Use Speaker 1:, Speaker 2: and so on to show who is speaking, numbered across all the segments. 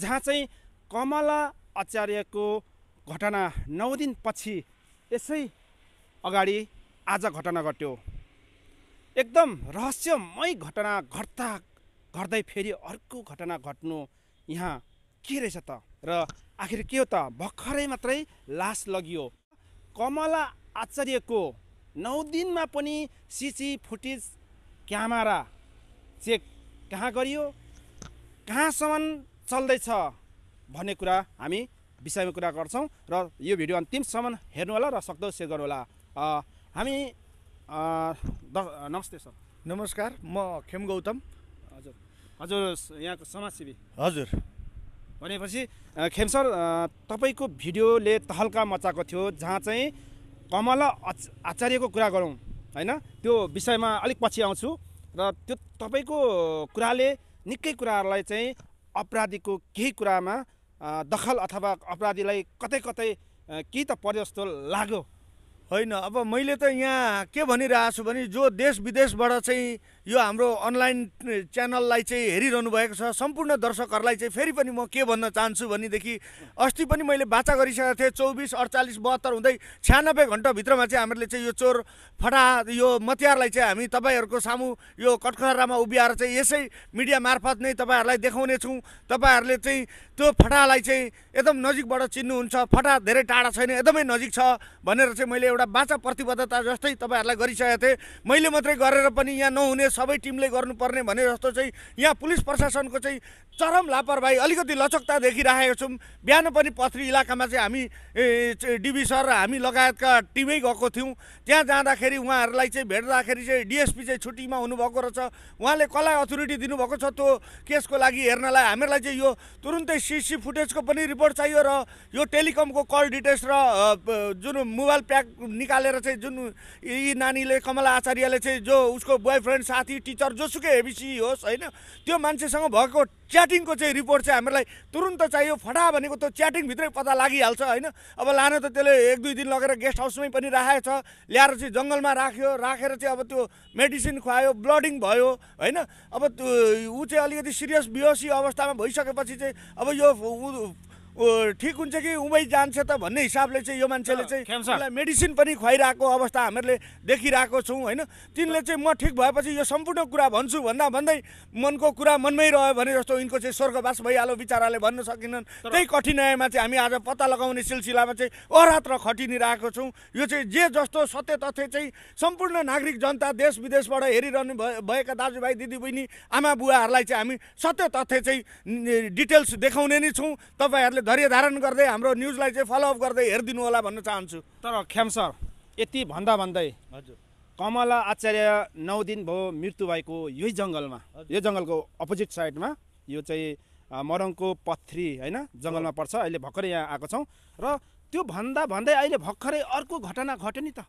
Speaker 1: जहाँ चाहिँ कमला आचार्यको घटना नौ दिनपछि यसै अगाडि आज घटना घट्यो एकदम रहस्यमय घटना घट्दा घट्दै फेरि अर्को घटना घट्नु यहाँ के रहेछ त र आखिर के हो त भर्खरै मात्रै लास लगियो कमला आचार्यको नौ दिनमा पनि सिसी फुटेज क्यामेरा चेक कहाँ गरियो कहाँसम्म चल्दैछ भन्ने कुरा हामी विषयमा कुरा गर्छौँ र यो भिडियो अन्तिमसम्म हेर्नु होला र सक्दो सेयर गर्नु होला हामी द नमस्ते सर नमस्कार म खेम गौतम हजुर हजुर यहाँको समाजसेवी हजुर भनेपछि खेम सर तपाईँको भिडियोले तहल्का मचाएको थियो जहाँ चाहिँ कमल अच आचार्यको कुरा गरौँ होइन त्यो विषयमा अलिक पछि आउँछु र त्यो तपाईँको कुराले निकै कुराहरूलाई चाहिँ अपराधीको केही कुरामा दखल अथवा अपराधीलाई कतै कतै केही त परे जस्तो
Speaker 2: लाग्यो होइन अब मैले त यहाँ के भनिरहेको छु भने जो देश विदेशबाट चाहिँ यो हाम्रो अनलाइन च्यानललाई चाहिँ हेरिरहनु भएको छ सम्पूर्ण दर्शकहरूलाई चाहिँ फेरि पनि म के भन्न चाहन्छु भनेदेखि अस्ति पनि मैले बाचा गरिसकेको थिएँ चौबिस अडचालिस बहत्तर हुँदै छ्यानब्बे घन्टाभित्रमा चाहिँ हामीले चाहिँ यो चोर फटा यो मतियारलाई चाहिँ हामी तपाईँहरूको सामु यो कटखरामा उभिएर चाहिँ यसै मिडिया मार्फत नै तपाईँहरूलाई देखाउने छौँ तपाईँहरूले चाहिँ त्यो फटालाई चाहिँ एकदम नजिकबाट चिन्नुहुन्छ फटा धेरै टाढा छैन एकदमै नजिक छ भनेर चाहिँ मैले एउटा बाचा प्रतिबद्धता जस्तै तपाईँहरूलाई गरिसकेको थिएँ मैले मात्रै गरेर पनि यहाँ नहुने सबै टिमले गर्नुपर्ने भने जस्तो चाहिँ यहाँ पुलिस प्रशासनको चाहिँ चरम लापरवाही अलिकति लचकता देखिराखेको छौँ बिहान पनि पथरी इलाकामा चाहिँ हामी डिबी सर र हामी लगायतका टिमै गएको थियौँ त्यहाँ जाँदाखेरि उहाँहरूलाई चाहिँ भेट्दाखेरि चाहिँ डिएसपी चाहिँ छुट्टीमा हुनुभएको रहेछ उहाँले कसलाई अथोरिटी दिनुभएको छ त्यो केसको लागि हेर्नलाई हामीहरूलाई चाहिँ यो तुरुन्तै सिसी फुटेजको पनि रिपोर्ट चाहियो र यो टेलिकमको कल डिटेल्स र जुन मोबाइल प्याक निकालेर चाहिँ जुन यी नानीले कमला आचार्यले चाहिँ जो उसको बोयफ्रेन्ड साथी टिचर जोसुकै एबिसी होस् होइन त्यो मान्छेसँग भएको च्याटिङको चाहिँ रिपोर्ट चाहिँ हामीलाई तुरुन्त चाहियो फटा भनेको त्यो च्याटिङभित्रै पत्ता लागिहाल्छ होइन अब लान त त्यसले एक दुई दिन लगेर गेस्ट हाउसमै पनि राखेको छ ल्याएर चाहिँ जङ्गलमा राख्यो राखेर चाहिँ अब त्यो मेडिसिन खुवायो ब्लडिङ भयो होइन अब ऊ चाहिँ अलिकति सिरियस बिहोसी अवस्थामा भइसकेपछि चाहिँ अब यो ठिक हुन्छ कि उमै जान्छ त भन्ने हिसाबले चाहिँ यो मान्छेले चाहिँ मेडिसिन पनि खुवाइरहेको अवस्था हामीहरूले देखिरहेको छौँ होइन तिनले चाहिँ म ठिक भएपछि यो सम्पूर्ण कुरा भन्छु भन्दा भन्दै मनको कुरा मनमै रह्यो भने जस्तो यिनको चाहिँ स्वर्गवास भइहाल्यो बिचाराले भन्न सकिनन् त्यही कठिनाइमा चाहिँ हामी आज पत्ता लगाउने सिलसिलामा चाहिँ अरात्र खटिनिरहेको छौँ यो चाहिँ जे जस्तो सत्य तथ्य चाहिँ सम्पूर्ण नागरिक जनता देश विदेशबाट हेरिरहनु भएका दाजुभाइ दिदीबहिनी आमा बुवाहरूलाई चाहिँ हामी सत्य तथ्य चाहिँ डिटेल्स देखाउने नै छौँ तपाईँहरूले धैर्य धारण गर्दै हाम्रो न्युजलाई चाहिँ फलोअप गर्दै हेरिदिनु होला भन्न चाहन्छु
Speaker 1: तर ख्याम सर यति भन्दा भन्दै हजुर कमला आचार्य नौ दिन भयो मृत्यु भएको यही जङ्गलमा यो जङ्गलको अपोजिट साइडमा यो चाहिँ मरङको पथ्री होइन जङ्गलमा पर्छ अहिले भर्खरै यहाँ आएको छौँ र त्यो भन्दा भन्दै अहिले भर्खरै
Speaker 2: अर्को घटना घट्यो नि त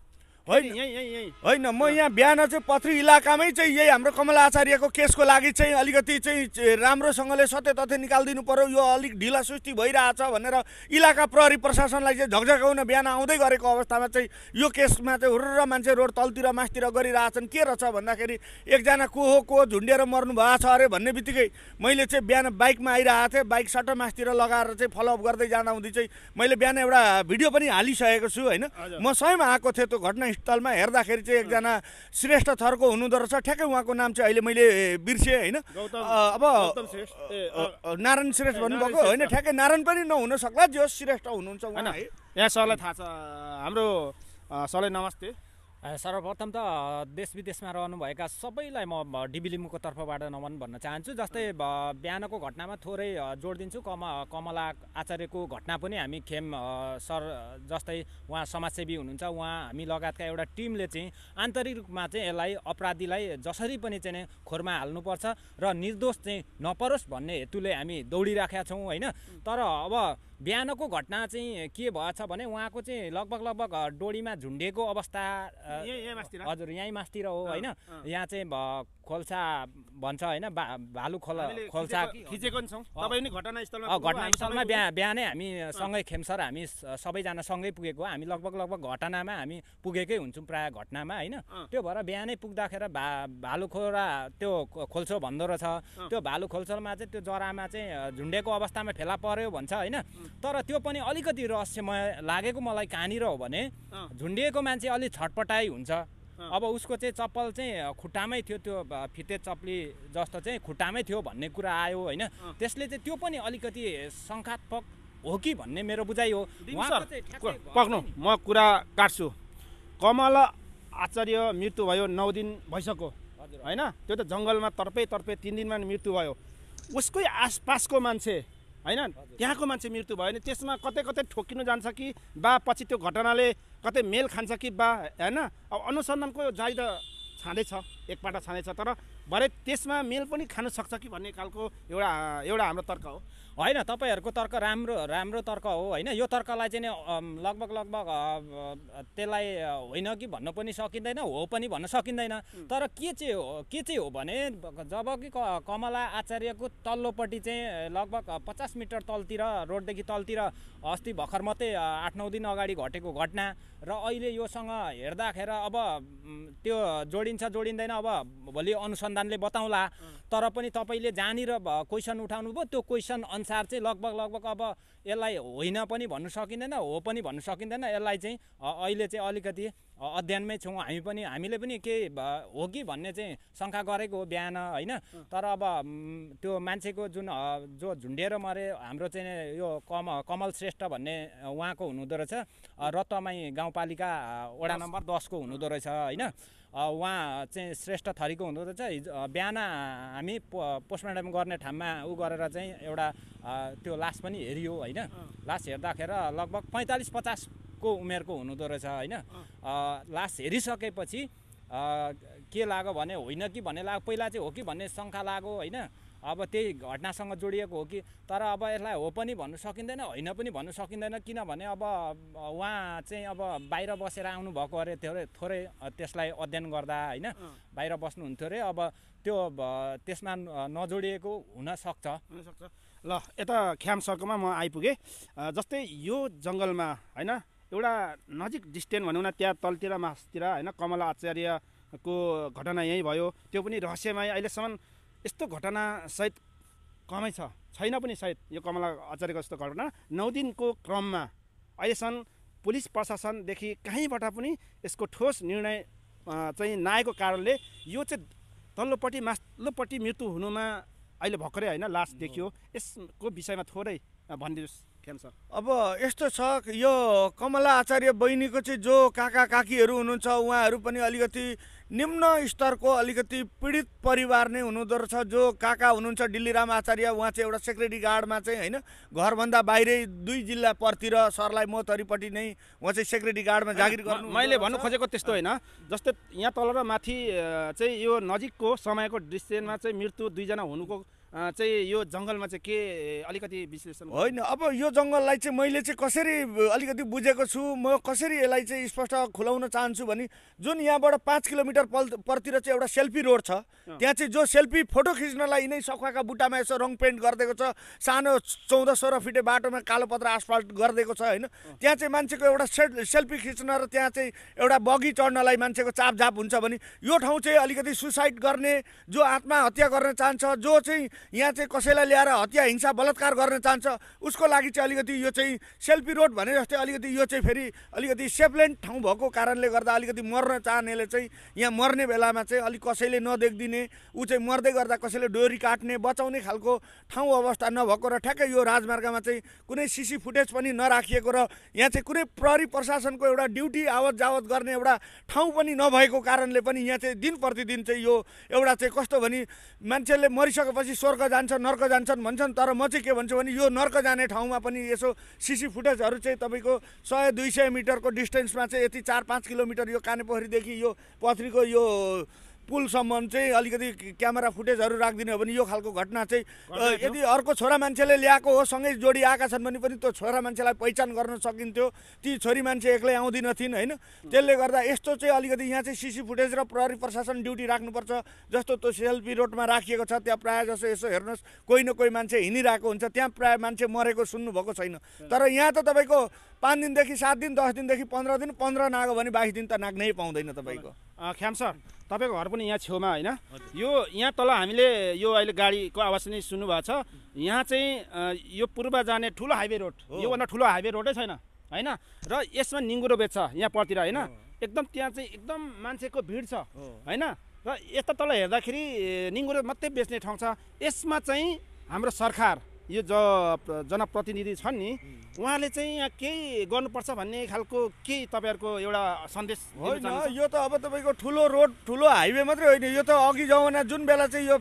Speaker 1: होइन
Speaker 2: म यहाँ बिहान चाहिँ पथरी इलाकामै चाहिँ यही हाम्रो कमल आचार्यको केसको लागि चाहिँ अलिकति चाहिँ राम्रोसँगले सत्य तथ्य निकालिदिनु पऱ्यो यो अलिक ढिला सुस्ती भइरहेछ भनेर इलाका प्रहरी प्रशासनलाई चाहिँ झकझकाउन बिहान आउँदै गरेको अवस्थामा चाहिँ यो केसमा चाहिँ हुर्र मान्छे रोड तलतिर मासतिर गरिरहेछन् के रहेछ भन्दाखेरि एकजना को हो को झुन्डेर मर्नु भएको छ अरे भन्ने बित्तिकै मैले चाहिँ बिहान बाइकमा आइरहेको थिएँ बाइक सट्ट मासतिर लगाएर चाहिँ फलोअप गर्दै जाँदा हुँदै चाहिँ मैले बिहान एउटा भिडियो पनि हालिसकेको छु होइन म स्वयं आएको थिएँ त्यो घटना स्थलमा हेर्दाखेरि चाहिँ एकजना श्रेष्ठ थरको हुनुहुँदो रहेछ ठ्याक्कै उहाँको नाम चाहिँ अहिले मैले बिर्सेँ होइन अब नारायण श्रेष्ठ भन्नुभएको होइन ठ्याक्कै नारायण पनि नहुन सक्ला जो श्रेष्ठ हुनुहुन्छ
Speaker 3: यहाँ सरलाई थाहा छ हाम्रो सरलाई नमस्ते सर्वप्रथम त देश विदेशमा रहनुभएका सबैलाई म डिबिलिमको तर्फबाट नमन भन्न चाहन्छु जस्तै बिहानको घटनामा थोरै जोड दिन्छु कम कमला आचार्यको घटना पनि हामी खेम सर जस्तै उहाँ समाजसेवी हुनुहुन्छ उहाँ हामी लगायतका एउटा टिमले चाहिँ आन्तरिक रूपमा चाहिँ यसलाई अपराधीलाई जसरी पनि चाहिँ खोरमा हाल्नुपर्छ र निर्दोष चाहिँ नपरोस् भन्ने हेतुले हामी दौडिराखेका छौँ होइन तर अब बिहानको घटना चाहिँ के भएछ भने उहाँको चाहिँ लगभग लगभग डोडीमा झुन्डेको अवस्था हजुर यहीँ मासतिर हो होइन यहाँ चाहिँ खोल्सा भन्छ होइन बा भालु खोल खोल्सा
Speaker 1: खिचेको छौँ तपाईँ घटनास्थलमा घटनास्थलमा बिहान
Speaker 3: बिहानै हामी सँगै खेम्सर हामी सबैजना सँगै पुगेको हामी लगभग लगभग घटनामा हामी पुगेकै हुन्छौँ प्रायः घटनामा होइन त्यो भएर बिहानै पुग्दाखेरि भा भालु खोरा त्यो खोल्सो भन्दो रहेछ त्यो भालु खोल्सोमा चाहिँ त्यो जरामा चाहिँ झुन्डेको अवस्थामा फेला पऱ्यो भन्छ होइन तर त्यो पनि अलिकति रहस्यमय लागेको मलाई कहाँनिर हो भने झुन्डिएको मान्छे अलिक छटपटाइ हुन्छ अब उसको चाहिँ चप्पल चाहिँ खुट्टामै थियो त्यो फिते चप्ली जस्तो चाहिँ खुट्टामै थियो भन्ने कुरा आयो होइन त्यसले चाहिँ त्यो पनि अलिकति शङ्कात्मक हो कि भन्ने मेरो बुझाइ हो पक्नु म कुरा
Speaker 1: काट्छु कमल आचार्य मृत्यु भयो नौ दिन भइसक्यो होइन त्यो त जङ्गलमा तर्पै तर्पे तिन दिनमा मृत्यु भयो उसकै आसपासको मान्छे होइन त्यहाँको मान्छे मृत्यु भयो भने त्यसमा कतै कतै ठोकिनु जान्छ कि बा पछि त्यो घटनाले कतै मेल खान्छ कि बा होइन अब अनुसन्धानको जाइदा छाँदैछ एकपल्ट छँदैछ तर भरे त्यसमा मेल पनि खानु सक्छ कि भन्ने खालको एउटा एउटा हाम्रो तर्क हो
Speaker 3: होइन तपाईँहरूको तर्क राम्रो राम्रो तर्क हो होइन यो तर्कलाई चाहिँ लगभग लगभग त्यसलाई होइन कि भन्न पनि सकिँदैन हो पनि भन्न सकिँदैन तर के चाहिँ हो के चाहिँ हो भने जब कि कमला आचार्यको तल्लोपट्टि चाहिँ लगभग पचास मिटर तलतिर रोडदेखि तलतिर अस्ति भर्खर मात्रै आठ नौ दिन अगाडि घटेको घटना र अहिले योसँग हेर्दाखेर अब त्यो जोडिन्छ जोडिँदैन अब भोलि अनुसन्धानले बताउँला तर पनि तपाईँले जहाँनिर क्वेसन भयो त्यो क्वेसन अनुसार चाहिँ लगभग लगभग अब यसलाई होइन पनि भन्नु सकिँदैन हो पनि भन्नु सकिँदैन यसलाई चाहिँ अहिले चाहिँ अलिकति अध्ययनमै छौँ हामी पनि हामीले पनि केही हो कि भन्ने चाहिँ शङ्का गरेको हो बिहान होइन तर अब त्यो मान्छेको जुन जो झुन्डेर मरे हाम्रो चाहिँ यो कम कमल श्रेष्ठ भन्ने उहाँको हुनुहुँदो रहेछ रत्तमाई गाउँपालिका वडा नम्बर दसको हुनुहुँदो रहेछ होइन उहाँ चाहिँ श्रेष्ठ थरीको हुँदो रहेछ हिजो बिहान हामी पोस्टमार्टम गर्ने ठाउँमा ऊ गरेर चाहिँ एउटा त्यो लास पनि हेरियो होइन लास हेर्दाखेरि लगभग पैँतालिस पचासको उमेरको हुनुहुँदो रहेछ होइन लास हेरिसकेपछि के लाग्यो भने होइन कि भन्ने लाग्यो पहिला चाहिँ हो कि भन्ने शङ्का लाग्यो होइन अब त्यही घटनासँग जोडिएको हो कि तर अब यसलाई हो पनि भन्नु सकिँदैन होइन पनि भन्नु सकिँदैन किनभने अब उहाँ चाहिँ अब बाहिर बसेर आउनुभएको अरे थोरै थोरै त्यसलाई अध्ययन गर्दा होइन बाहिर बस्नुहुन्थ्यो अरे अब त्यो त्यसमा नजोडिएको हुनसक्छ
Speaker 1: हुनसक्छ ल यता ख्याम सर्कलमा म आइपुगेँ जस्तै यो जङ्गलमा होइन एउटा नजिक डिस्टेन्ट भनौँ न त्यहाँ तलतिर मासतिर होइन कमला आचार्यको घटना यहीँ भयो त्यो पनि रहस्यमय अहिलेसम्म यस्तो घटना सायद कमै छ छैन पनि सायद यो कमला आचार्यको जस्तो घटना नौ दिनको क्रममा अहिलेसम्म पुलिस प्रशासनदेखि कहीँबाट पनि यसको ठोस निर्णय चाहिँ नआएको कारणले यो चाहिँ तल्लोपट्टि मास्लोपट्टि मृत्यु हुनुमा अहिले भर्खरै होइन लास्ट देखियो यसको विषयमा
Speaker 2: थोरै भनिदिनुहोस् अब यस्तो छ यो कमला आचार्य बहिनीको चाहिँ जो काका काकीहरू हुनुहुन्छ उहाँहरू पनि अलिकति निम्न स्तरको अलिकति पीडित परिवार नै हुनुहुँदो रहेछ जो काका हुनुहुन्छ राम आचार्य उहाँ चाहिँ एउटा सेक्रेटरी गार्डमा चाहिँ होइन घरभन्दा बाहिरै दुई जिल्ला पर्तिर सरलाई मोतरीपट्टि नै उहाँ चाहिँ सेक्रेटरी गार्डमा जागिर गर्नु मैले भन्नु खोजेको त्यस्तो होइन जस्तै यहाँ तल र माथि चाहिँ यो नजिकको
Speaker 1: समयको डिस्टेन्समा चाहिँ मृत्यु दुईजना हुनुको चाहिँ यो जङ्गलमा चाहिँ के अलिकति विश्लेषण
Speaker 2: होइन अब यो जङ्गललाई चाहिँ मैले चाहिँ कसरी अलिकति बुझेको छु म कसरी यसलाई चाहिँ स्पष्ट खुलाउन चाहन्छु भने जुन यहाँबाट पाँच किलोमिटर पल परतिर चाहिँ एउटा सेल्फी रोड छ त्यहाँ चाहिँ जो सेल्फी फोटो खिच्नलाई नै सखुवाका बुट्टामा यसो रङ पेन्ट गरिदिएको छ सानो चौध सोह्र फिटे बाटोमा कालो पत्र आसपास गरिदिएको छ होइन त्यहाँ चाहिँ मान्छेको एउटा सेल्फी खिच्न र त्यहाँ चाहिँ एउटा बगी चढ्नलाई मान्छेको चापझाप हुन्छ भने यो ठाउँ चाहिँ अलिकति सुसाइड गर्ने जो आत्महत्या गर्न चाहन्छ जो चाहिँ यहाँ चाहिँ कसैलाई ल्याएर हत्या हिंसा बलात्कार गर्न चाहन्छ उसको लागि चाहिँ अलिकति यो चाहिँ सेल्फी रोड भने जस्तै अलिकति यो चाहिँ फेरि अलिकति सेफलेन्ट ठाउँ भएको कारणले गर्दा अलिकति मर्न चाहनेले चाहिँ यहाँ मर्ने बेलामा चाहिँ अलिक कसैले नदेखिदिने ऊ चाहिँ मर्दै गर्दा कसैले डोरी काट्ने बचाउने खालको ठाउँ अवस्था नभएको र ठ्याक्कै यो राजमार्गमा चाहिँ कुनै सिसी फुटेज पनि नराखिएको र यहाँ चाहिँ कुनै प्रहरी प्रशासनको एउटा ड्युटी आवत जावत गर्ने एउटा ठाउँ पनि नभएको कारणले पनि यहाँ चाहिँ दिन प्रतिदिन चाहिँ यो एउटा चाहिँ कस्तो भने मान्छेले मरिसकेपछि स्वर्ग जान्छ नर्क जान्छन् भन्छन् तर म चाहिँ के भन्छु भने यो नर्क जाने ठाउँमा पनि यसो सिसी फुटेजहरू चाहिँ तपाईँको सय दुई सय मिटरको डिस्टेन्समा चाहिँ यति चार पाँच किलोमिटर यो कानेपोखरीदेखि यो पथरीको यो पुलसम्म चाहिँ अलिकति क्यामेरा फुटेजहरू राखिदिनु हो भने यो खालको घटना चाहिँ यदि अर्को छोरा मान्छेले ल्याएको हो सँगै जोडी आएका छन् भने पनि त्यो छोरा मान्छेलाई पहिचान गर्न सकिन्थ्यो ती छोरी मान्छे एक्लै आउँदिनथिन् होइन त्यसले गर्दा यस्तो चाहिँ अलिकति यहाँ चाहिँ सिसी फुटेज र प्रहरी प्रशासन ड्युटी राख्नुपर्छ जस्तो त्यो सेल्फी रोडमा राखिएको छ त्यहाँ प्रायः जसो यसो हेर्नुहोस् कोही न कोही मान्छे हिँडिरहेको हुन्छ त्यहाँ प्रायः मान्छे मरेको सुन्नुभएको छैन तर यहाँ त तपाईँको पाँच दिनदेखि सात दिन दस दिनदेखि पन्ध्र दिन पन्ध्र नाग्यो भने बाइस दिन त नाग्नै पाउँदैन तपाईँको
Speaker 1: ख्याम सर तपाईँको घर पनि यहाँ छेउमा होइन यो यहाँ तल हामीले यो अहिले गाडीको आवाज नै सुन्नुभएको छ यहाँ चाहिँ यो पूर्व जाने ठुलो हाइवे रोड योभन्दा ठुलो हाइवे रोडै छैन होइन र यसमा निङ्गुरो बेच्छ यहाँ पर्तिर होइन एकदम त्यहाँ चाहिँ एकदम मान्छेको भिड छ होइन र यता तल हेर्दाखेरि निङ्गुरो मात्रै बेच्ने ठाउँ छ यसमा चाहिँ हाम्रो सरकार यो ज जनप्रतिनिधि छन् नि उहाँले चाहिँ यहाँ केही गर्नुपर्छ भन्ने खालको केही तपाईँहरूको एउटा सन्देश होइन यो
Speaker 2: त अब तपाईँको ठुलो रोड ठुलो हाइवे मात्रै होइन यो त अघि जमाना जुन बेला चाहिँ यो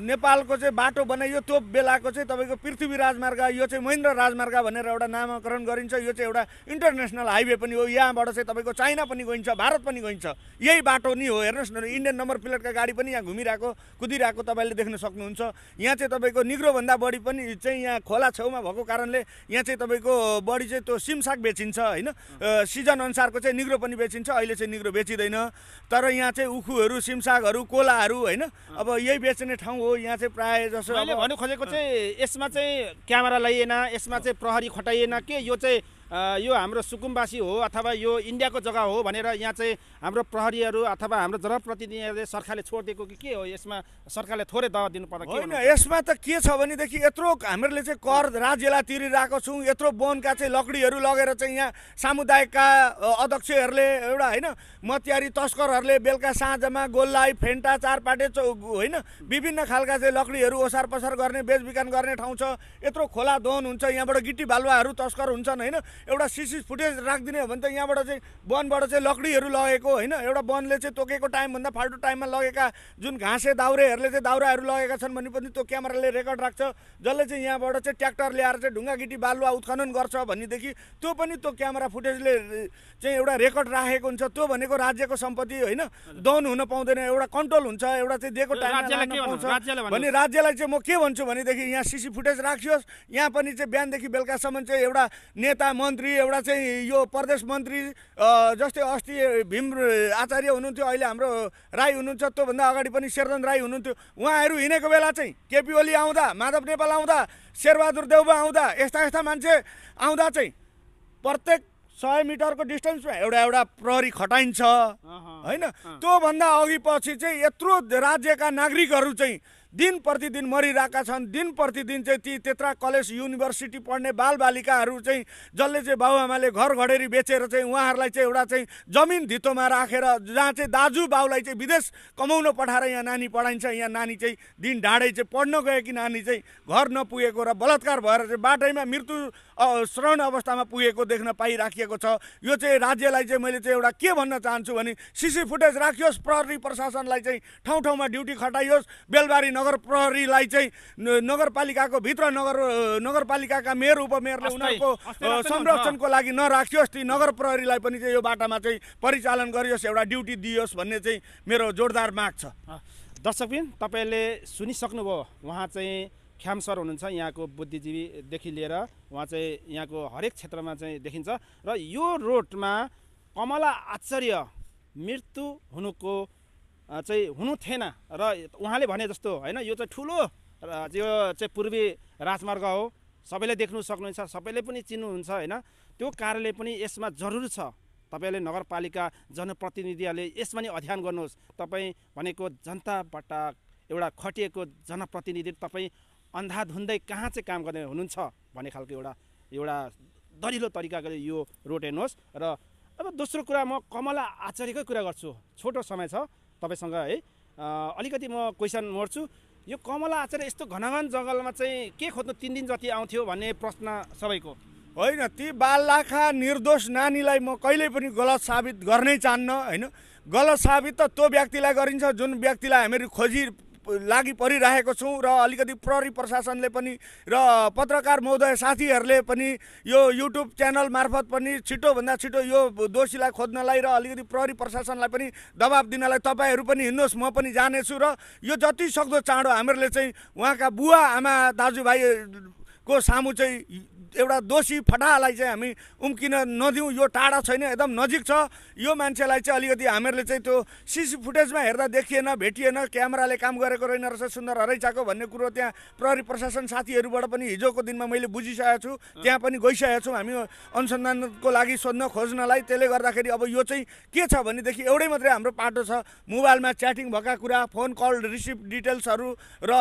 Speaker 2: नेपालको चाहिँ बाटो बनाइयो त्यो बेलाको चाहिँ तपाईँको पृथ्वी राजमार्ग यो चाहिँ महेन्द्र राजमार्ग भनेर एउटा नामाकरण गरिन्छ यो चाहिँ एउटा इन्टरनेसनल हाइवे पनि हो यहाँबाट चाहिँ तपाईँको चाइना पनि गइन्छ भारत पनि गइन्छ यही बाटो नि हो हेर्नुहोस् न इन्डियन नम्बर प्लेटका गाडी पनि यहाँ घुमिरहेको कुदिरहेको तपाईँले देख्न सक्नुहुन्छ यहाँ चाहिँ तपाईँको निग्रोभन्दा बढी पनि चाहिँ यहाँ खोला छेउमा भएको कारणले यहाँ चाहिँ तपाईँको बढी चाहिँ त्यो सिमसाग बेचिन्छ होइन सिजन अनुसारको चाहिँ निग्रो पनि बेचिन्छ अहिले चाहिँ निग्रो बेचिँदैन तर यहाँ चाहिँ उखुहरू सिमसागहरू कोलाहरू होइन अब यही बेच्ने ठाउँ हो यहाँ चाहिँ प्रायः जसो भन्नु
Speaker 1: खोजेको चाहिँ यसमा चाहिँ क्यामेरा लगाइएन यसमा चाहिँ प्रहरी खटाइएन के यो चाहिँ यो हाम्रो सुकुम्बासी हो अथवा यो इन्डियाको जग्गा हो भनेर यहाँ चाहिँ हाम्रो प्रहरीहरू अथवा हाम्रो जनप्रतिनिधिहरूले सरकारले छोडिदिएको कि के हो यसमा सरकारले थोरै दबाब दिनुपर्दा होइन यसमा
Speaker 2: त के छ भनेदेखि यत्रो हामीहरूले चाहिँ कर राज्यलाई तिरिरहेको छौँ यत्रो वनका चाहिँ लकडीहरू लगेर चाहिँ यहाँ सामुदायिकका अध्यक्षहरूले एउटा होइन मतियारी तस्करहरूले बेलुका साँझमा गोल्लाई फेन्टा चारपाटे चौ होइन विभिन्न खालका चाहिँ लकडीहरू ओसार पसार गर्ने बेचबिखान गर्ने ठाउँ छ यत्रो खोला धोन हुन्छ यहाँबाट गिटी बालुवाहरू तस्कर हुन्छन् होइन एउटा सिसी फुटेज राखिदिने हो भने त यहाँबाट चाहिँ वनबाट चाहिँ लकडीहरू लगेको होइन एउटा वनले चाहिँ तोकेको टाइमभन्दा फाल्टु टाइममा लगेका जुन घाँसे दाउरेहरूले चाहिँ दाउराहरू लगेका छन् भने पनि त्यो क्यामेराले रेकर्ड राख्छ जसले चाहिँ यहाँबाट चाहिँ ट्र्याक्टर ल्याएर चाहिँ ढुङ्गा गिटी बालुवा उत्खनन गर्छ भनेदेखि त्यो पनि त्यो क्यामेरा फुटेजले चाहिँ एउटा रेकर्ड राखेको हुन्छ त्यो भनेको राज्यको सम्पत्ति होइन दौन हुन पाउँदैन एउटा कन्ट्रोल हुन्छ एउटा चाहिँ दिएको टाइम भने राज्यलाई चाहिँ म के भन्छु भनेदेखि यहाँ सिसी फुटेज राखियोस् यहाँ पनि चाहिँ बिहानदेखि बेलुकासम्म चाहिँ एउटा नेता म मन्त्री एउटा चाहिँ यो प्रदेश मन्त्री जस्तै अस्ति भीम आचार्य हुनुहुन्थ्यो अहिले हाम्रो राई हुनुहुन्छ त्योभन्दा अगाडि पनि शेरदन राई हुनुहुन्थ्यो उहाँहरू हिँडेको बेला चाहिँ केपी ओली आउँदा माधव नेपाल आउँदा शेरबहादुर देउबा आउँदा यस्ता यस्ता मान्छे आउँदा चाहिँ प्रत्येक सय मिटरको डिस्टेन्समा एउटा एउटा प्रहरी खटाइन्छ होइन त्योभन्दा अघि पछि चाहिँ यत्रो राज्यका नागरिकहरू चाहिँ दिन प्रतिदिन मरिरहेका छन् दिन प्रतिदिन चाहिँ ती त्यत्रा कलेज युनिभर्सिटी पढ्ने बालबालिकाहरू चाहिँ जसले चाहिँ बाबुआमाले घर घडेरी बेचेर चाहिँ उहाँहरूलाई चाहिँ एउटा चाहिँ जमिन धितोमा राखेर जहाँ चाहिँ दाजुबाउलाई चाहिँ विदेश कमाउन पठाएर यहाँ नानी पढाइन्छ यहाँ नानी चाहिँ दिन ढाडै चाहिँ पढ्न गएकी नानी चाहिँ घर नपुगेको र बलात्कार भएर चाहिँ बाटैमा मृत्यु श्रवण अवस्थामा पुगेको देख्न पाइराखिएको छ यो चाहिँ राज्यलाई चाहिँ मैले चाहिँ एउटा के भन्न चाहन्छु भने सिसी फुटेज राखियोस् प्रहरी प्रशासनलाई चाहिँ ठाउँ ठाउँमा ड्युटी खटाइयोस् बेलबारी नगर नगर प्रहरीलाई चाहिँ नगरपालिकाको भित्र नगर नगरपालिकाका मेयर उपमेयरले उनीहरूको संरक्षणको लागि नराखियोस् ती नगर प्रहरीलाई पनि चाहिँ यो बाटामा चाहिँ परिचालन गरियोस् एउटा ड्युटी दियोस् भन्ने चाहिँ मेरो जोरदार माग छ
Speaker 1: दर्शकबिन तपाईँले सुनिसक्नुभयो उहाँ चाहिँ ख्याम सर हुनुहुन्छ यहाँको बुद्धिजीवीदेखि लिएर उहाँ चाहिँ यहाँको हरेक क्षेत्रमा चाहिँ देखिन्छ र यो रोडमा कमला आचार्य मृत्यु हुनुको चाहिँ हुनु थिएन र उहाँले भने जस्तो होइन यो चाहिँ ठुलो यो चाहिँ पूर्वी राजमार्ग हो सबैले देख्नु सक्नुहुन्छ सबैले पनि चिन्नुहुन्छ होइन त्यो कार्यले पनि यसमा जरुर छ तपाईँले नगरपालिका जनप्रतिनिधिहरूले यसमा नि अध्ययन गर्नुहोस् तपाईँ भनेको जनताबाट एउटा खटिएको जनप्रतिनिधि तपाईँ अन्धाधुन्दै कहाँ चाहिँ काम गर्ने हुनुहुन्छ भन्ने खालको एउटा एउटा दरिलो तरिकाले यो रोड हेर्नुहोस् र अब दोस्रो कुरा म कमला आचार्यकै कुरा गर्छु छोटो समय छ तपाईँसँग है अलिकति म क्वेसन मोड्छु यो कमला आचार्य यस्तो घनघन जङ्गलमा चाहिँ के खोज्नु तिन दिन जति आउँथ्यो भन्ने प्रश्न सबैको
Speaker 2: होइन ती बाललाखा निर्दोष नानीलाई म कहिल्यै पनि गलत साबित गर्नै चाहन्न होइन गलत साबित त त्यो व्यक्तिलाई गरिन्छ जुन व्यक्तिलाई हामीहरू खोजी लागि परिरहेको छौँ र अलिकति प्रहरी प्रशासनले पनि र पत्रकार महोदय साथीहरूले पनि यो युट्युब च्यानल मार्फत पनि छिटोभन्दा छिटो यो दोषीलाई खोज्नलाई र अलिकति प्रहरी प्रशासनलाई पनि दबाब दिनलाई तपाईँहरू पनि हिँड्नुहोस् म पनि जानेछु र यो जति सक्दो चाँडो हामीहरूले चाहिँ उहाँका बुवा आमा दाजुभाइ को सामु चाहिँ एउटा दोषी फटाहालाई चाहिँ हामी उम्किन नदिउँ यो टाढा छैन एकदम नजिक छ यो मान्छेलाई चाहिँ अलिकति हामीहरूले चाहिँ त्यो सिसी फुटेजमा हेर्दा देखिएन भेटिएन क्यामेराले काम गरेको रहेन रहेछ सुन्दर हरैचाको भन्ने कुरो त्यहाँ प्रहरी प्रशासन साथीहरूबाट पनि हिजोको दिनमा मैले बुझिसकेको छु त्यहाँ पनि गइसकेको छौँ हामी अनुसन्धानको लागि सोध्न खोज्नलाई त्यसले गर्दाखेरि अब यो चाहिँ के छ भनेदेखि एउटै मात्रै हाम्रो पाटो छ मोबाइलमा च्याटिङ भएका कुरा फोन कल रिसिभ डिटेल्सहरू र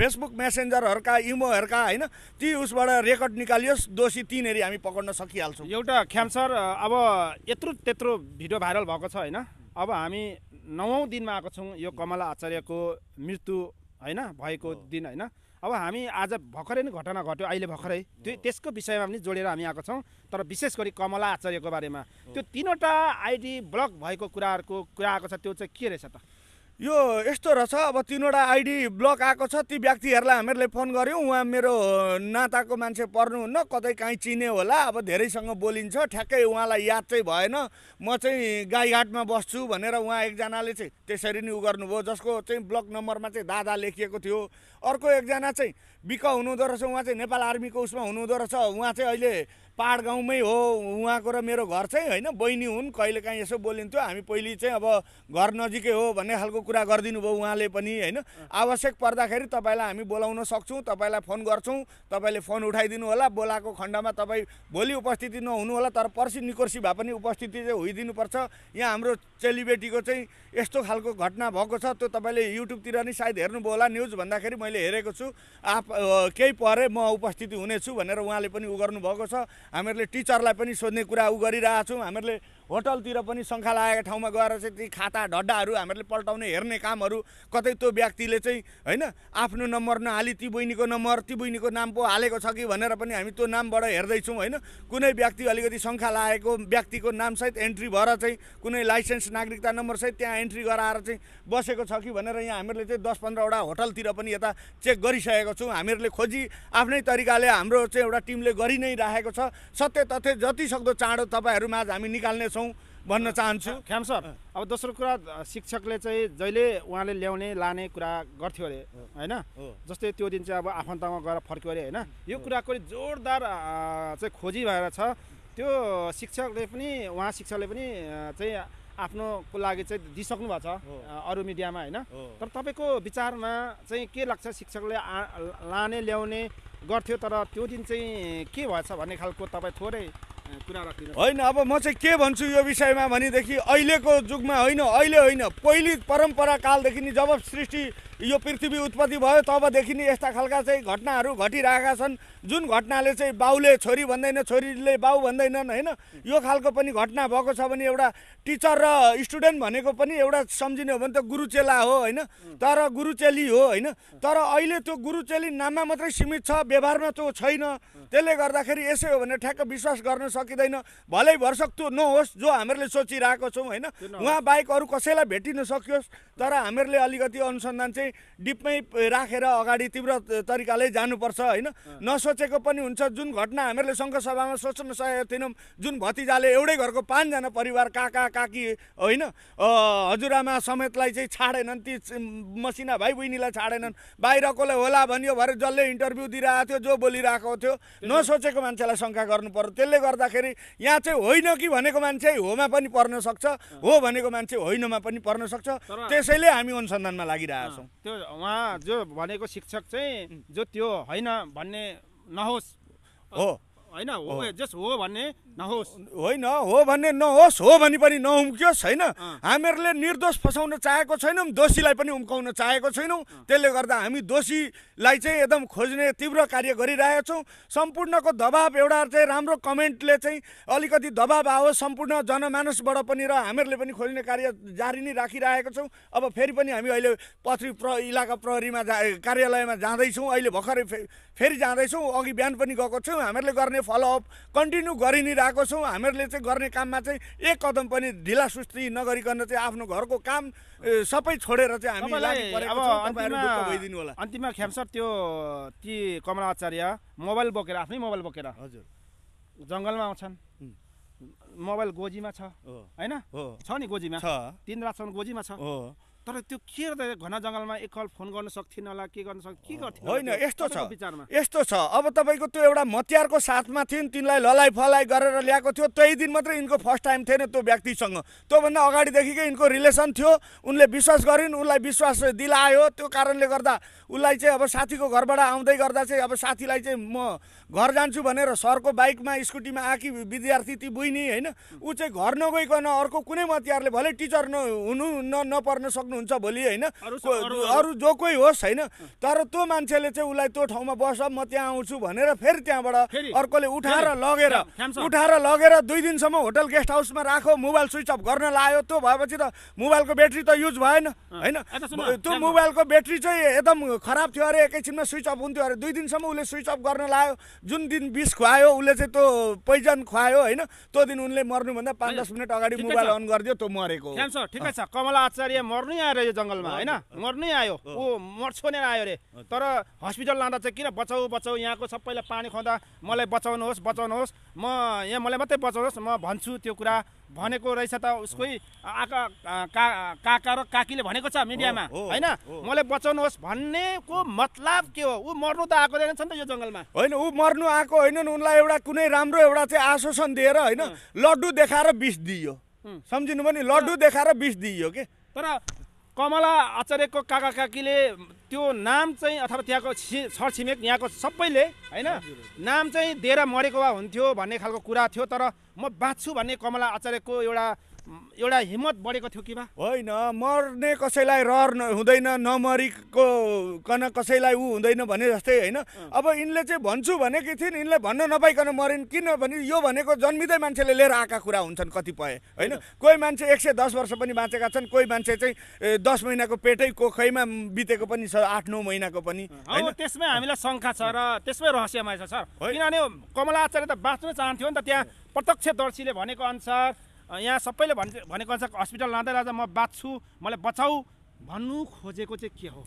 Speaker 2: फेसबुक मेसेन्जरहरूका इमोहरूका होइन होइन ती उसबाट रेकर्ड निकालियोस् दोषी तिनीहरू हामी पक्राउन सकिहाल्छौँ
Speaker 1: एउटा ख्याम सर अब यत्रो त्यत्रो भिडियो भाइरल भएको छ होइन अब हामी नौ दिनमा आएको छौँ यो कमला आचार्यको मृत्यु होइन भएको दिन होइन अब हामी आज भर्खरै नै घटना घट्यो अहिले भर्खरै त्यो त्यसको विषयमा पनि जोडेर हामी आएको छौँ तर विशेष गरी कमला आचार्यको बारेमा त्यो तिनवटा आइडी ब्लक भएको कुराहरूको कुरा आएको छ त्यो चाहिँ के रहेछ त
Speaker 2: यो यस्तो रहेछ अब तिनवटा आइडी ब्लक आएको छ ती व्यक्तिहरूलाई हामीहरूले फोन गऱ्यौँ उहाँ मेरो नाताको मान्छे पर्नुहुन्न कतै काहीँ चिने होला अब धेरैसँग बोलिन्छ ठ्याक्कै उहाँलाई याद चाहिँ भएन म चाहिँ गाईघाटमा बस्छु भनेर उहाँ एकजनाले चाहिँ त्यसरी नै उ गर्नुभयो जसको चाहिँ ब्लक नम्बरमा चाहिँ दादा लेखिएको थियो अर्को एकजना चाहिँ बिक हुनुहुँदो रहेछ उहाँ चाहिँ नेपाल आर्मीको उसमा हुनुहुँदो रहेछ उहाँ चाहिँ अहिले पाहाड गाउँमै हो उहाँको र मेरो घर चाहिँ होइन बहिनी हुन् कहिलेकाहीँ यसो बोलिन्थ्यो हामी पहिले चाहिँ अब घर नजिकै हो भन्ने खालको कुरा गरिदिनु भयो उहाँले पनि होइन आवश्यक पर्दाखेरि तपाईँलाई हामी बोलाउन सक्छौँ तपाईँलाई फोन गर्छौँ तपाईँले फोन उठाइदिनु होला बोलाएको खण्डमा तपाईँ भोलि उपस्थिति नहुनु होला तर पर्सि निकोर्सी भए पनि उपस्थिति चाहिँ होइदिनुपर्छ यहाँ हाम्रो चेलीबेटीको चाहिँ यस्तो खालको घटना भएको छ त्यो तपाईँले युट्युबतिर नि सायद हेर्नुभयो होला न्युज भन्दाखेरि मैले हेरेको छु आफ केही परे म उपस्थिति हुनेछु भनेर उहाँले पनि उ गर्नुभएको छ हामीहरूले टिचरलाई पनि सोध्ने कुरा ऊ गरिरहेछौँ हामीहरूले होटलतिर पनि शङ्खा लागेको ठाउँमा गएर चाहिँ ती खाता ढड्डाहरू हामीहरूले पल्टाउने हेर्ने कामहरू कतै त्यो व्यक्तिले चाहिँ होइन आफ्नो नम्बर नहाली ती बहिनीको नम्बर ती बहिनीको नाम पो हालेको छ कि भनेर पनि हामी त्यो नामबाट हेर्दैछौँ होइन कुनै व्यक्ति अलिकति शङ्खा लागेको व्यक्तिको नामसहित एन्ट्री भएर चाहिँ कुनै लाइसेन्स नागरिकता नम्बरसहित त्यहाँ एन्ट्री गराएर चाहिँ बसेको छ कि भनेर यहाँ हामीहरूले चाहिँ दस पन्ध्रवटा होटलतिर पनि यता चेक गरिसकेको छौँ हामीहरूले खोजी आफ्नै तरिकाले हाम्रो चाहिँ एउटा टिमले गरि नै राखेको छ सत्य तथ्य जतिसक्दो चाँडो तपाईँहरूमाझ हामी निकाल्नेछौँ गर्छौँ भन्न चाहन्छु ख्याम सर अब दोस्रो कुरा शिक्षकले
Speaker 1: चाहिँ जहिले उहाँले ल्याउने लाने कुरा गर्थ्यो अरे होइन जस्तै त्यो दिन चाहिँ अब आफन्तमा गएर फर्क्यो अरे होइन यो कुराको जोरदार चाहिँ खोजी भएर छ त्यो शिक्षकले पनि उहाँ शिक्षकले पनि चाहिँ आफ्नोको लागि चाहिँ दिइसक्नु भएको छ अरू मिडियामा होइन तर तपाईँको विचारमा चाहिँ के लाग्छ शिक्षकले लाने ल्याउने गर्थ्यो तर त्यो दिन चाहिँ के भएछ भन्ने खालको तपाईँ थोरै
Speaker 2: होइन अब म चाहिँ के भन्छु यो विषयमा भनेदेखि अहिलेको जुगमा होइन अहिले होइन पहिले परम्पराकालदेखि नि जब सृष्टि यो पृथ्वी उत्पत्ति भयो तबदेखि नि यस्ता खालका चाहिँ घटनाहरू घटिरहेका छन् जुन घटनाले चाहिँ बाउले छोरी भन्दैन छोरीले बाउ भन्दैनन् होइन यो खालको पनि घटना भएको छ भने एउटा टिचर र स्टुडेन्ट भनेको पनि एउटा सम्झिने हो भने त गुरुचेला हो होइन तर गुरुचेली हो होइन तर अहिले त्यो गुरुचेली नाममा मात्रै सीमित छ व्यवहारमा त्यो छैन त्यसले गर्दाखेरि यसै हो भने ठ्याक्क विश्वास गर्न सकिँदैन भलै भर्सक त्यो नहोस् जो हामीहरूले सोचिरहेको छौँ होइन उहाँ बाहेक अरू कसैलाई भेटिन सकियोस् तर हामीहरूले अलिकति अनुसन्धान चाहिँ डिपमै राखेर अगाडि तीव्र तरिकाले जानुपर्छ होइन नसो सोचेको पनि हुन्छ जुन घटना हामीहरूले सङ्घ सभामा सोच्न सकेको थिएनौँ जुन भतिजाले एउटै घरको पाँचजना परिवार काका काकी होइन हजुरआमा समेतलाई चाहिँ छाडेनन् ती मसिना भाइ बहिनीलाई छाडेनन् बाहिरकोलाई होला भनियो भरे जसले इन्टरभ्यू दिइरहेको थियो जो बोलिरहेको थियो नसोचेको मान्छेलाई शङ्का गर्नु पर्यो त्यसले गर्दाखेरि यहाँ चाहिँ होइन कि भनेको मान्छे होमा पनि पर्न सक्छ हो भनेको मान्छे होइनमा पनि पर्न सक्छ त्यसैले हामी अनुसन्धानमा लागिरहेछौँ
Speaker 1: त्यो उहाँ जो भनेको शिक्षक चाहिँ जो त्यो होइन भन्ने
Speaker 2: नहोस् हो
Speaker 1: होइन हो जस्ट हो भन्ने नहोस्
Speaker 2: होइन हो भने नहोस् हो भने पनि नहुम्क्योस् होइन हामीहरूले निर्दोष फसाउन चाहेको छैनौँ दोषीलाई पनि उम्काउन चाहेको छैनौँ त्यसले गर्दा हामी दोषीलाई चाहिँ एकदम खोज्ने तीव्र कार्य गरिरहेका छौँ सम्पूर्णको दबाब एउटा चाहिँ राम्रो कमेन्टले चाहिँ अलिकति दबाब आओस् सम्पूर्ण जनमानसबाट पनि र हामीहरूले पनि खोज्ने कार्य जारी नै राखिरहेको छौँ अब फेरि पनि हामी अहिले पथरी प्र इलाका प्रहरीमा जा कार्यालयमा जाँदैछौँ अहिले भर्खरै फे फेरि जाँदैछौँ अघि बिहान पनि गएको छौँ हामीहरूले गर्ने फलोअप कन्टिन्यू गरि नै आएको छौँ हामीहरूले चाहिँ गर्ने काममा चाहिँ एक कदम पनि ढिला सुस्ती नगरिकन चाहिँ आफ्नो घरको काम सबै छोडेर चाहिँ हामी होला अन्तिममा
Speaker 1: खेम सर त्यो ती कमला आचार्य मोबाइल बोकेर आफ्नै मोबाइल बोकेर हजुर जङ्गलमा आउँछन् मोबाइल गोजीमा छ होइन छ नि गोजीमा छ तिन रातसम्म गोजीमा छ तर त्यो के गर्दा घना जङ्गलमा एकल फोन गर्न सक्थिनँ होला के गर्न सक्थ्यो के गर्थ्यो होइन यस्तो छ यस्तो
Speaker 2: छ अब तपाईँको त्यो एउटा मतियारको साथमा थिइन् तिनलाई ललाइ फलाइ गरेर ल्याएको थियो त्यही दिन मात्रै यिनको फर्स्ट टाइम थिएन त्यो व्यक्तिसँग त्योभन्दा अगाडिदेखिकै यिनको रिलेसन थियो उनले विश्वास गरिन् उसलाई विश्वास दिलायो त्यो कारणले गर्दा उसलाई चाहिँ अब साथीको घरबाट आउँदै गर्दा चाहिँ अब साथीलाई चाहिँ म घर जान्छु भनेर सरको बाइकमा स्कुटीमा आँकी विद्यार्थी ती बुइनी होइन ऊ चाहिँ घर नगइकन अर्को कुनै मतियारले भले टिचर नहुनु न नपर्न सक्नु हुन्छ भोलि होइन अरू जो कोही होस् होइन तर त्यो मान्छेले चाहिँ उसलाई त्यो ठाउँमा बस म त्यहाँ आउँछु भनेर फेरि त्यहाँबाट अर्कोले उठाएर लगेर उठाएर लगेर दुई दिनसम्म होटल गेस्ट हाउसमा राखो मोबाइल स्विच अफ गर्न लायो त्यो भएपछि त मोबाइलको ब्याट्री त युज भएन होइन त्यो मोबाइलको ब्याट्री चाहिँ एकदम खराब थियो अरे एकैछिनमा स्विच अफ हुन्थ्यो अरे दुई दिनसम्म उसले स्विच अफ गर्न लायो जुन दिन बिस खुवायो उसले चाहिँ त्यो पोइजन खुवायो होइन त्यो दिन उनले मर्नुभन्दा पाँच दस मिनट अगाडि मोबाइल अन गरिदियो त्यो मरेको ठिकै छ कमला आचार्य मर्नु आएर यो जङ्गलमा होइन
Speaker 1: मर्नै आयो ऊ मर्छु भनेर आयो अरे तर हस्पिटल लाँदा चाहिँ किन बचाउ बचाउ यहाँको सबैलाई पानी खुवाउँदा मलाई बचाउनुहोस् बचाउनुहोस् म यहाँ मलाई मात्रै बचाउनुहोस् म भन्छु त्यो कुरा भनेको रहेछ त उसकै आका काका र काकीले भनेको छ मिडियामा होइन मलाई बचाउनुहोस् भन्नेको मतलब के हो ऊ मर्नु त आएको रहेन नि त यो जङ्गलमा होइन ऊ
Speaker 2: मर्नु आएको होइन उनलाई एउटा कुनै राम्रो एउटा चाहिँ आश्वासन दिएर होइन लड्डु देखाएर बिस दियो सम्झिनु पनि लड्डु देखाएर बिस दियो कि
Speaker 1: तर कमला आचार्यको काका काकीले त्यो नाम चाहिँ अथवा त्यहाँको छरछिमेक यहाँको सबैले होइन नाम चाहिँ दिएर मरेको वा हुन्थ्यो भन्ने खालको कुरा थियो तर म बाँच्छु भन्ने कमला आचार्यको एउटा एउटा हिम्मत बढेको थियो कि बा
Speaker 2: होइन मर्ने कसैलाई रहर हुँदैन नमरिको कन कसैलाई ऊ हुँदैन भने जस्तै होइन अब यिनले चाहिँ भन्छु भनेकी थिइन् यिनले भन्न नपाइकन मरिन् किनभने यो भनेको जन्मिँदै मान्छेले लिएर आएका कुरा हुन्छन् कतिपय होइन कोही मान्छे एक सय दस वर्ष पनि बाँचेका छन् कोही मान्छे चाहिँ दस महिनाको पेटै कोखैमा बितेको पनि छ आठ नौ महिनाको पनि होइन
Speaker 1: त्यसमै हामीलाई शङ्का छ र त्यसमै रहस्यमय छ सर किनभने कमलाचार्य त बाँच्न चाहन्थ्यो नि त त्यहाँ प्रत्यक्षदर्शीले भनेको अनुसार यहाँ सबैले भन्छ भनेको अनुसार हस्पिटल लाँदै लाँदा म बाँच्छु मलाई बचाउ भन्नु खोजेको चाहिँ के हो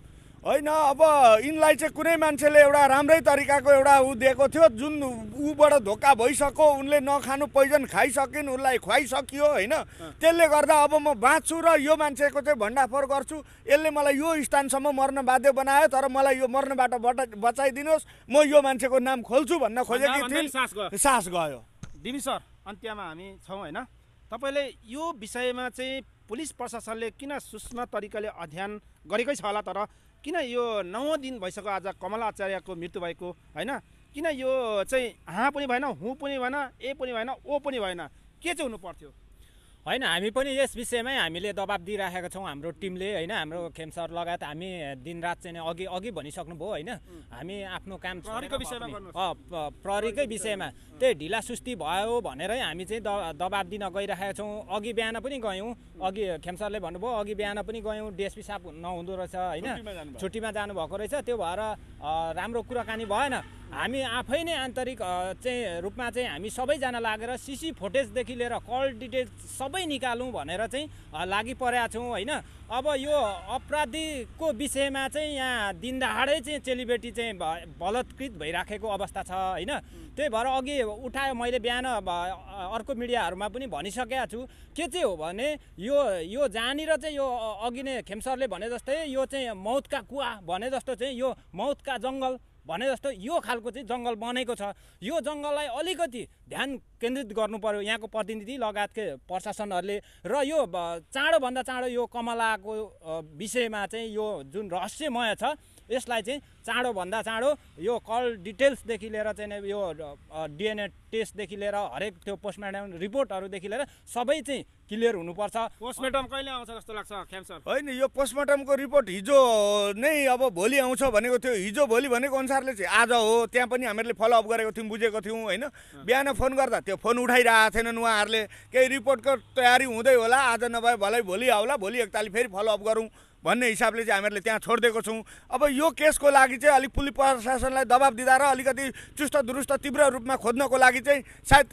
Speaker 2: होइन अब यिनलाई चाहिँ कुनै मान्छेले एउटा राम्रै तरिकाको एउटा ऊ दिएको थियो जुन ऊबाट धोका भइसक्यो उनले नखानु पोइजन खाइसकिन् उसलाई खुवाइसकियो होइन त्यसले गर्दा अब म बाँच्छु र यो मान्छेको चाहिँ भण्डाफोर गर्छु यसले मलाई यो स्थानसम्म मर्न बाध्य बनायो तर मलाई यो मर्नबाट बचाइदिनुहोस् म यो मान्छेको नाम खोल्छु भन्न खोजेकी थिएँ सास गयो
Speaker 1: दिमी सर अन्त्यमा हामी छौँ होइन तपाईँले यो विषयमा चाहिँ पुलिस प्रशासनले किन सूक्ष्म तरिकाले अध्ययन गरेकै छ होला तर किन यो नौ दिन भइसक्यो आज कमला आचार्यको मृत्यु भएको होइन किन यो चाहिँ हाँ पनि भएन हुँ पनि भएन ए पनि भएन ओ पनि भएन के चाहिँ हुनु पर्थ्यो
Speaker 3: होइन हामी पनि यस विषयमै हामीले दबाब दिइराखेका छौँ हाम्रो टिमले होइन हाम्रो खेमसर लगायत हामी दिनरात चाहिँ अघि अघि भनिसक्नुभयो होइन हामी आफ्नो काम प्रहरीकै विषयमा त्यही ढिला सुस्ती भयो भनेरै हामी चाहिँ द दबाब दिन गइरहेका छौँ अघि बिहान पनि गयौँ अघि खेमसरले भन्नुभयो अघि बिहान पनि गयौँ डिएसपी साहब नहुँदो रहेछ होइन छुट्टीमा जानुभएको रहेछ त्यो भएर राम्रो कुराकानी भएन हामी आफै नै आन्तरिक चाहिँ रूपमा चाहिँ हामी सबैजना लागेर सिसी फुटेजदेखि लिएर कल डिटेल सबै निकालौँ भनेर चाहिँ लागि परेका छौँ होइन अब यो अपराधीको विषयमा चाहिँ यहाँ दिनदाहाडै चाहिँ चेलीबेटी चाहिँ बलत्कृत भइराखेको अवस्था छ होइन त्यही भएर अघि उठायो मैले बिहान अर्को मिडियाहरूमा पनि भनिसकेका छु के चाहिँ हो भने यो यो जहाँनिर चाहिँ यो अघि नै खेमसरले भने जस्तै यो चाहिँ मौतका कुवा भने जस्तो चाहिँ यो मौतका जङ्गल भने जस्तो यो खालको चाहिँ जङ्गल बनेको छ यो जङ्गललाई अलिकति ध्यान केन्द्रित गर्नु पऱ्यो यहाँको प्रतिनिधि लगायतकै प्रशासनहरूले र यो चाँडोभन्दा चाँडो यो कमलाको विषयमा चाहिँ यो जुन रहस्यमय छ यसलाई चाहिँ चाँडोभन्दा चाँडो यो कल डिटेल्सदेखि लिएर चाहिँ यो डिएनए टेस्टदेखि लिएर हरेक त्यो पोस्टमार्टम रिपोर्टहरूदेखि लिएर सबै चाहिँ
Speaker 2: क्लियर हुनुपर्छ
Speaker 3: पोस्टमार्टम कहिले आउँछ जस्तो लाग्छ सर
Speaker 2: होइन यो पोस्टमार्टमको रिपोर्ट हिजो नै अब भोलि आउँछ भनेको थियो हिजो भोलि भनेको अनुसारले चाहिँ आज हो त्यहाँ पनि हामीहरूले फलोअप गरेको थियौँ बुझेको थियौँ होइन बिहान फोन गर्दा त्यो फोन उठाइरहेको थिएनन् उहाँहरूले केही रिपोर्टको तयारी हुँदै होला आज नभए भलै भोलि आउला भोलि एकताली फेरि फलोअप गरौँ भन्ने हिसाबले चाहिँ हामीहरूले त्यहाँ छोडिदिएको छौँ अब यो केसको लागि चाहिँ अलिक पुलिस प्रशासनलाई दबाब दिँदा र अलिकति चुस्त दुरुस्त तीव्र रूपमा खोज्नको लागि चाहिँ सायद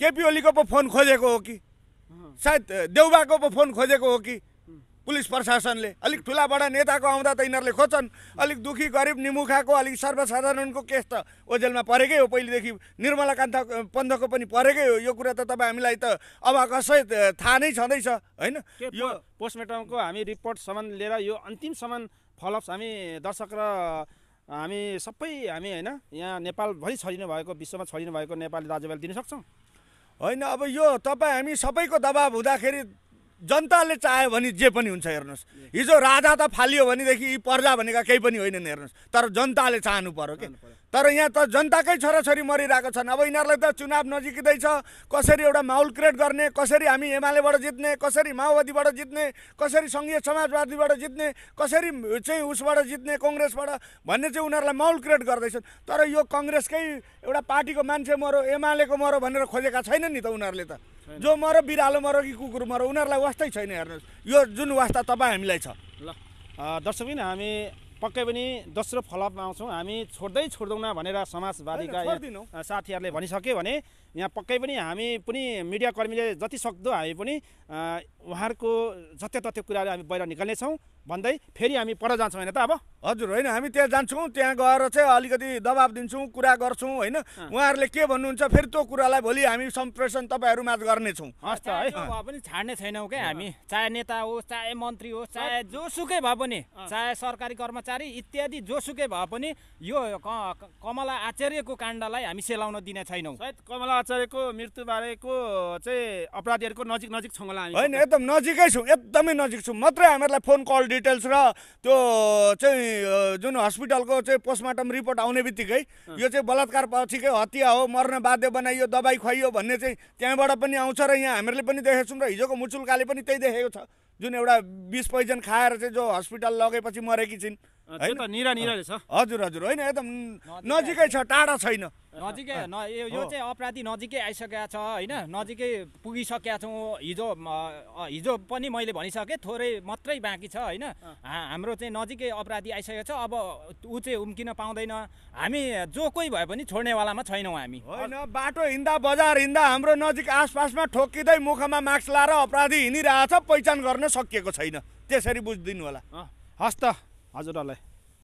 Speaker 2: केपी ओलीको पो फोन खोजेको हो कि सायद देउबाको पो फोन खोजेको हो कि पुलिस प्रशासनले अलिक ठुला बडा नेताको आउँदा त यिनीहरूले खोज्छन् अलिक दुखी गरिब निमुखाको अलिक सर्वसाधारणको केस त ओजेलमा परेकै हो पहिलेदेखि निर्मला कान्त पन्थको पनि परेकै हो यो कुरा त तपाईँ हामीलाई त अब कसै थाहा नै छँदैछ
Speaker 1: होइन यो पोस्टमार्टमको हामी रिपोर्टसम्म लिएर यो अन्तिमसम्म फलोअप्स हामी दर्शक र हामी सबै हामी होइन यहाँ नेपालभरि
Speaker 2: छरिनु भएको विश्वमा छरिनु भएको नेपाली दाजुभाइले दिन सक्छौँ होइन अब यो तपाईँ हामी सबैको दबाब हुँदाखेरि जनताले चाह्यो भने जे पनि हुन्छ हेर्नुहोस् हिजो राजा त फालियो भनेदेखि यी पर्जा भनेका केही पनि होइनन् हेर्नुहोस् तर जनताले चाहनु पऱ्यो कि तर यहाँ त जनताकै छोराछोरी मरिरहेको छन् अब यिनीहरूलाई त चुनाव नजिकिँदैछ कसरी एउटा माहौल क्रिएट गर्ने कसरी हामी एमालेबाट जित्ने कसरी माओवादीबाट जित्ने कसरी सङ्घीय समाजवादीबाट जित्ने कसरी चाहिँ उसबाट जित्ने कङ्ग्रेसबाट भन्ने चाहिँ उनीहरूलाई माहौल क्रिएट गर्दैछन् तर यो कङ्ग्रेसकै एउटा पार्टीको मान्छे मरो एमालेको मरो भनेर खोजेका छैनन् नि त उनीहरूले त जो मर बिरालो मर कि कुकुर मर उनीहरूलाई वास्तै छैन हेर्नुहोस् यो जुन वास्ता तपाईँ हामीलाई छ ल
Speaker 1: दर्शकबिन हामी पक्कै पनि दोस्रो फलोअपमा आउँछौँ हामी छोड्दै छोड्दैनौँ भनेर समाजवादीका साथीहरूले भनिसक्यो भने यहाँ पक्कै पनि हामी पनि मिडियाकर्मीले जति सक्दो हामी पनि उहाँहरूको तथ्य कुराहरू हामी बाहिर निकाल्नेछौँ भन्दै फेरि हामी
Speaker 2: पर जान्छौँ होइन त अब हजुर होइन हामी त्यहाँ जान्छौँ त्यहाँ गएर चाहिँ अलिकति दबाब दिन्छौँ कुरा गर्छौँ होइन उहाँहरूले के भन्नुहुन्छ फेरि त्यो कुरालाई भोलि हामी सम्प्रेषण तपाईँहरू माझ गर्नेछौँ हस् त है भए
Speaker 3: पनि छाड्ने छैनौँ क्या हामी चाहे नेता होस् चाहे मन्त्री होस् चाहे जोसुकै भए पनि चाहे सरकारी कर्मचारी इत्यादि जोसुकै भए पनि यो कमला आचार्यको काण्डलाई हामी सेलाउन दिने छैनौँ सायद कमला आचार्यको मृत्युबारेको चाहिँ अपराधीहरूको
Speaker 1: नजिक नजिक छौँ होला होइन
Speaker 2: एकदम नजिकै छौँ एकदमै नजिक छौँ मात्रै हामीहरूलाई फोन कल डिटेल्स र त्यो चाहिँ जुन हस्पिटलको चाहिँ पोस्टमार्टम रिपोर्ट आउने बित्तिकै यो चाहिँ बलात्कार पछिकै हत्या हो मर्न बाध्य बनाइयो दबाई खुवाइयो भन्ने चाहिँ त्यहाँबाट पनि आउँछ र यहाँ हामीहरूले पनि देखेको छौँ र हिजोको मुचुल्काले पनि त्यही देखेको छ जुन एउटा बिस पोइजन खाएर चाहिँ जो हस्पिटल लगेपछि मरेकी छिन् हजुर हजुर होइन एकदम नजिकै छ टाढा छैन
Speaker 3: नजिकै यो चाहिँ अपराधी नजिकै आइसकेका छ होइन नजिकै पुगिसकेका छौँ हिजो हिजो पनि मैले भनिसकेँ थोरै मात्रै बाँकी छ होइन हाम्रो चाहिँ नजिकै अपराधी आइसकेको छ अब ऊ चाहिँ उम्किन पाउँदैन हामी जो कोही भए पनि छोड्नेवालामा छैनौँ हामी होइन
Speaker 2: बाटो हिँड्दा बजार हिँड्दा हाम्रो नजिक आसपासमा ठोकिँदै मुखमा मास्क लाएर अपराधी हिँडिरहेछ पहिचान गर्न सकिएको छैन त्यसरी बुझिदिनु होला हस्त हजुरहरूलाई